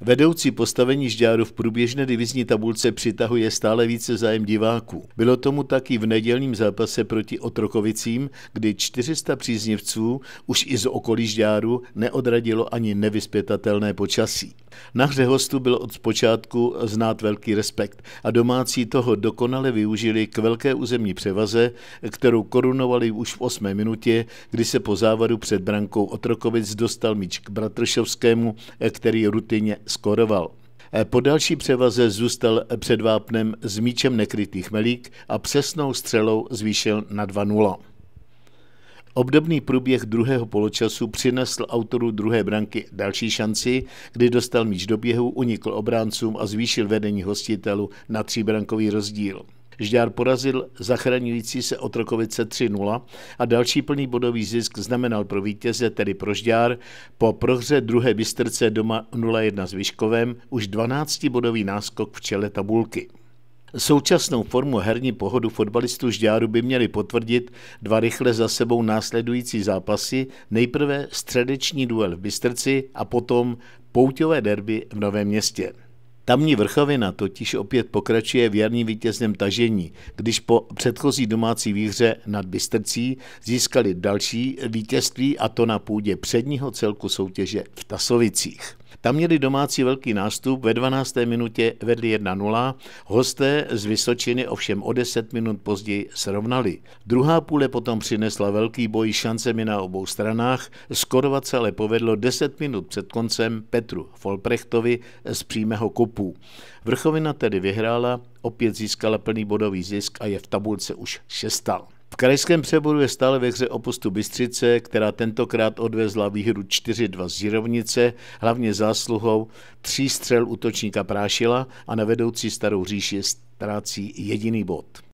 Vedoucí postavení Žďáru v průběžné divizní tabulce přitahuje stále více zájem diváků. Bylo tomu taky v nedělním zápase proti Otrokovicím, kdy 400 příznivců už i z okolí Žďáru neodradilo ani nevyspětatelné počasí. Na hřehostu byl od počátku znát velký respekt a domácí toho dokonale využili k velké územní převaze, kterou korunovali už v osmé minutě, kdy se po závadu před brankou Otrokovic dostal míč k Bratršovskému, který rutině skoroval. Po další převaze zůstal před vápnem s míčem nekrytý Chmelík a přesnou střelou zvýšil na 2-0. Obdobný průběh druhého poločasu přinesl autoru druhé branky další šanci, kdy dostal míč do běhu, unikl obráncům a zvýšil vedení hostitelů na tříbrankový rozdíl. Žďár porazil zachraňující se Otrokovice 3-0 a další plný bodový zisk znamenal pro vítěze, tedy pro Žďár, po prohře druhé Bystrce doma 0-1 s Vyškovem už 12 bodový náskok v čele tabulky. Současnou formu herní pohodu fotbalistů Žďáru by měli potvrdit dva rychle za sebou následující zápasy, nejprve středeční duel v Bystrci a potom pouťové derby v Novém městě. Tamní vrchovina totiž opět pokračuje v jarním vítězném tažení, když po předchozí domácí výhře nad Bystrcí získali další vítězství a to na půdě předního celku soutěže v Tasovicích. Tam měli domácí velký nástup, ve 12. minutě vedli 1-0, hosté z Vysočiny ovšem o 10 minut později srovnali. Druhá půle potom přinesla velký boj šancemi na obou stranách, skorovat se ale povedlo 10 minut před koncem Petru Folprechtovi z přímého kopu. Vrchovina tedy vyhrála, opět získala plný bodový zisk a je v tabulce už šestal. V krajském přeboru je stále ve hře o postu Bystřice, která tentokrát odvezla výhru 4-2 z Jirovnice, hlavně zásluhou tří střel útočníka Prášila a na vedoucí starou říši ztrácí jediný bod.